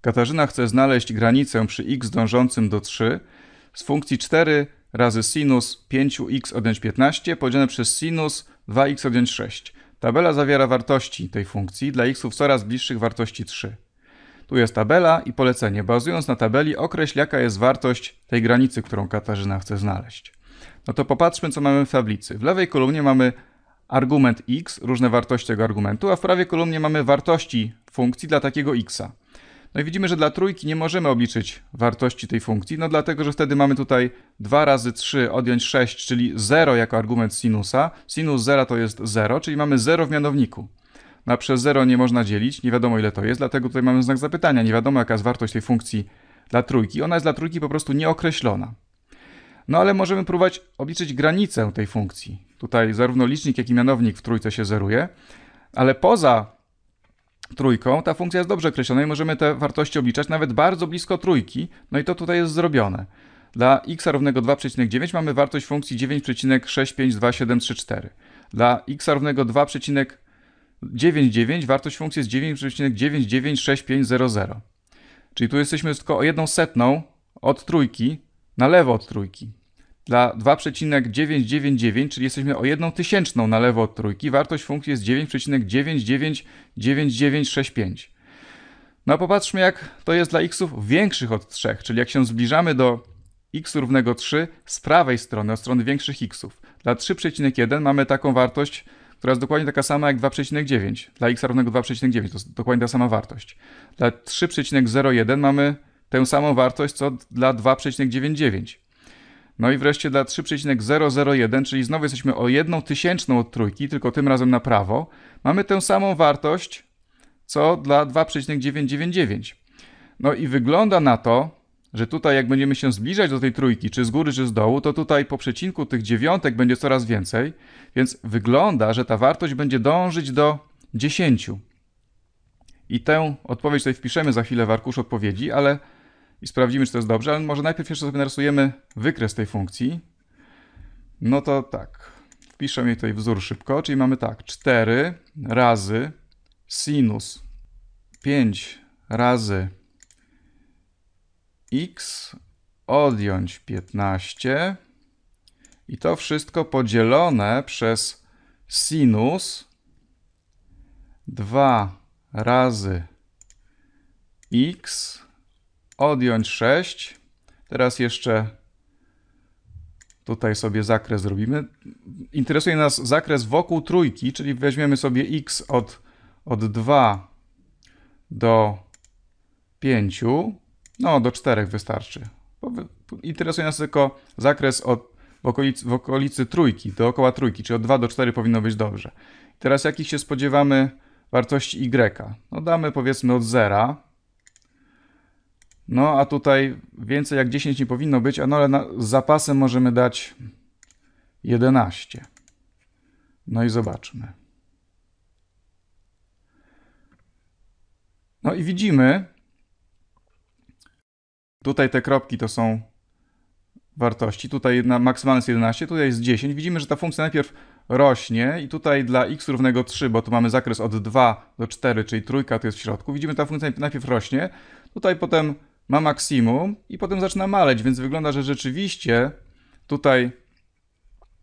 Katarzyna chce znaleźć granicę przy x dążącym do 3 z funkcji 4 razy sinus 5x odjąć 15 podzielone przez sinus 2x odjąć 6. Tabela zawiera wartości tej funkcji dla xów coraz bliższych wartości 3. Tu jest tabela i polecenie. Bazując na tabeli określ jaka jest wartość tej granicy, którą Katarzyna chce znaleźć. No to popatrzmy co mamy w tablicy. W lewej kolumnie mamy argument x, różne wartości tego argumentu, a w prawej kolumnie mamy wartości funkcji dla takiego x'a. No i widzimy, że dla trójki nie możemy obliczyć wartości tej funkcji, no dlatego, że wtedy mamy tutaj 2 razy 3 odjąć 6, czyli 0 jako argument sinusa. Sinus 0 to jest 0, czyli mamy 0 w mianowniku. Na no a przez 0 nie można dzielić, nie wiadomo ile to jest, dlatego tutaj mamy znak zapytania, nie wiadomo jaka jest wartość tej funkcji dla trójki. Ona jest dla trójki po prostu nieokreślona. No ale możemy próbować obliczyć granicę tej funkcji. Tutaj zarówno licznik, jak i mianownik w trójce się zeruje, ale poza trójką, ta funkcja jest dobrze określona i możemy te wartości obliczać nawet bardzo blisko trójki, no i to tutaj jest zrobione. Dla x równego 2,9 mamy wartość funkcji 9,652734. Dla x równego 2,99 wartość funkcji jest 9,996500. Czyli tu jesteśmy tylko o jedną setną od trójki, na lewo od trójki dla 2,999, czyli jesteśmy o jedną tysięczną na lewo od trójki. Wartość funkcji jest 9,999965. No a popatrzmy, jak to jest dla xów większych od 3, czyli jak się zbliżamy do x równego 3 z prawej strony, od strony większych xów. Dla 3,1 mamy taką wartość, która jest dokładnie taka sama jak 2,9. Dla x równego 2,9 to jest dokładnie ta sama wartość. Dla 3,01 mamy tę samą wartość co dla 2,99. No i wreszcie dla 3,001, czyli znowu jesteśmy o jedną tysięczną od trójki, tylko tym razem na prawo, mamy tę samą wartość, co dla 2,999. No i wygląda na to, że tutaj jak będziemy się zbliżać do tej trójki, czy z góry, czy z dołu, to tutaj po przecinku tych dziewiątek będzie coraz więcej, więc wygląda, że ta wartość będzie dążyć do 10. I tę odpowiedź tutaj wpiszemy za chwilę w arkusz odpowiedzi, ale i sprawdzimy, czy to jest dobrze, ale może najpierw jeszcze sobie narysujemy wykres tej funkcji. No to tak, wpiszę jej tutaj wzór szybko, czyli mamy tak, 4 razy sinus 5 razy x odjąć 15 i to wszystko podzielone przez sinus 2 razy x odjąć 6. Teraz jeszcze tutaj sobie zakres zrobimy. Interesuje nas zakres wokół trójki, czyli weźmiemy sobie x od, od 2 do 5. No, do 4 wystarczy. Interesuje nas tylko zakres od, w, okolicy, w okolicy trójki, dookoła trójki, czyli od 2 do 4 powinno być dobrze. Teraz jakich się spodziewamy wartości y? No damy powiedzmy od 0 no a tutaj więcej jak 10 nie powinno być, a no ale na, z zapasem możemy dać 11. No i zobaczmy. No i widzimy, tutaj te kropki to są wartości, tutaj jedna, maksymalne jest 11, tutaj jest 10. Widzimy, że ta funkcja najpierw rośnie i tutaj dla x równego 3, bo tu mamy zakres od 2 do 4, czyli trójka to jest w środku, widzimy, ta funkcja najpierw rośnie, tutaj potem ma maksimum i potem zaczyna maleć, więc wygląda, że rzeczywiście tutaj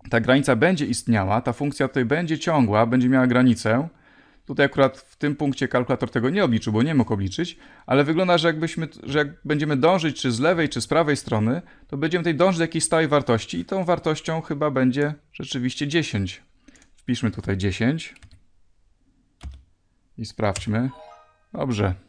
ta granica będzie istniała, ta funkcja tutaj będzie ciągła, będzie miała granicę. Tutaj akurat w tym punkcie kalkulator tego nie obliczył, bo nie mógł obliczyć, ale wygląda, że, jakbyśmy, że jak będziemy dążyć czy z lewej, czy z prawej strony, to będziemy tutaj dążyć do jakiejś stałej wartości i tą wartością chyba będzie rzeczywiście 10. Wpiszmy tutaj 10 i sprawdźmy. Dobrze.